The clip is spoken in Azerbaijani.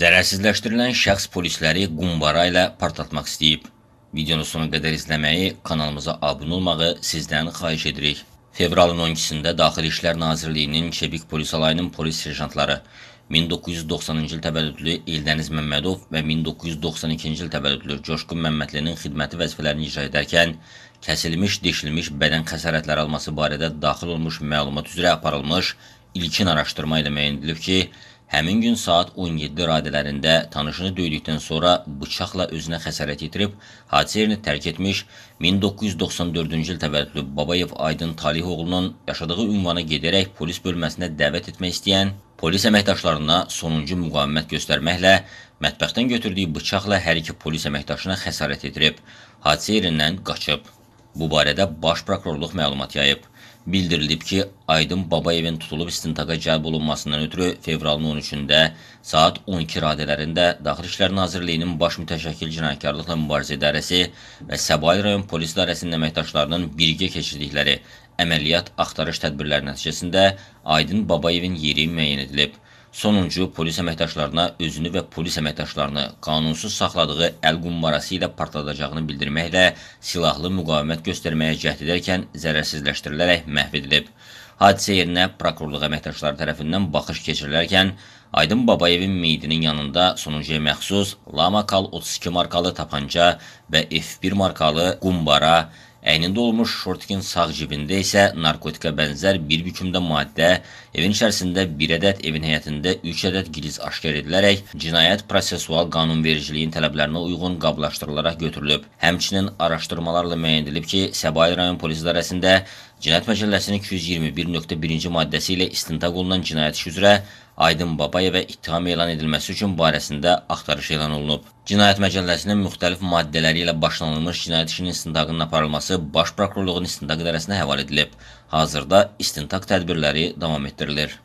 Zərərsizləşdirilən şəxs polisləri qumbara ilə partlatmaq istəyib. Videonu sona qədər izləməyi, kanalımıza abunə olmağı sizdən xahiş edirik. Fevralın 12-də Daxili İşlər Nazirliyinin Çevik Polis Alayının polis serjantları 1990-cı il təvəllüdlü Eldəniz Məmmədov və 1992-ci il təvəllüdlü Coşqun Məmmədlinin xidməti vəzifələrini icra edərkən kəsilmiş, deşilmiş bədən xəsarətləri alması barədə daxil olmuş məlumat üzrə aparılmış ilkin araşdırma ilə müəyyən edilib ki, həmin gün saat 17 radələrində tanışını döydükdən sonra bıçaqla özünə xəsarət yetirib, hadisə yerini tərk etmiş 1994-cü il təvəllüdlü Babayev Aydın Talihoğlunun yaşadığı ünvana gedərək polis bölməsinə dəvət etmək istəyən polis əməkdaşlarına sonuncu müqavimət göstərməklə mətbəxdən götürdüyü bıçaqla hər iki polis əməkdaşına xəsarət yetirib, hadisə yerindən qaçıb. Bu barədə Baş Prokurorluq məlumat yayıb. Bildirilib ki, Aydın Babayevin tutulub istintaqa cəlb olunmasından ötürü fevralın 13-də saat 12 radələrində Daxil İşlər Nazirliyinin Baş Mütəşəkkil Cinayətkarlıqla Mübarizə İdarəsi və Səbail rayon polis idarəsinin əməkdaşlarının birgə keçirdikləri əməliyyat axtarış tədbirləri nəticəsində Aydın Babayevin yeri müəyyən edilib. Sonuncu polis əməkdaşlarına özünü və polis əməkdaşlarını qanunsuz saxladığı əl qumbarası ilə partladacağını bildirməklə silahlı müqavimət göstərməyə cəhd edərkən zərərsizləşdirilərək məhv edilib. Hadisə yerinə prokurorluq əməkdaşları tərəfindən baxış keçirilərkən Aydın Babayevin meyidinin yanında sonuncuya məxsus Lamakal 32 markalı tapanca və F1 markalı qumbara, Əynində olmuş Shortkin sağ cibində isə narkotikə bənzər bir bükümdə maddə, evin içərisində bir ədəd, evin həyətində üç ədəd giliz aşkar edilərək cinayət prosesual qanunvericiliyin tələblərinə uyğun qablaşdırılaraq götürülüb. Həmçinin araşdırmalarla müəyyən edilib ki, Səbail rayon polis idarəsində Cinayət Məcəlləsinin 221.1-ci maddəsi ilə istintaq olunan cinayət işi üzrə Aydın Babayevə ittiham elan edilməsi üçün barəsində axtarış elan olunub. Cinayət Məcəlləsinin müxtəlif maddələri ilə başlanılmış cinayət işinin istintaqının aparılması Baş Prokurorluğun istintaq idarəsinə həval edilib. Hazırda istintaq tədbirləri davam etdirilir.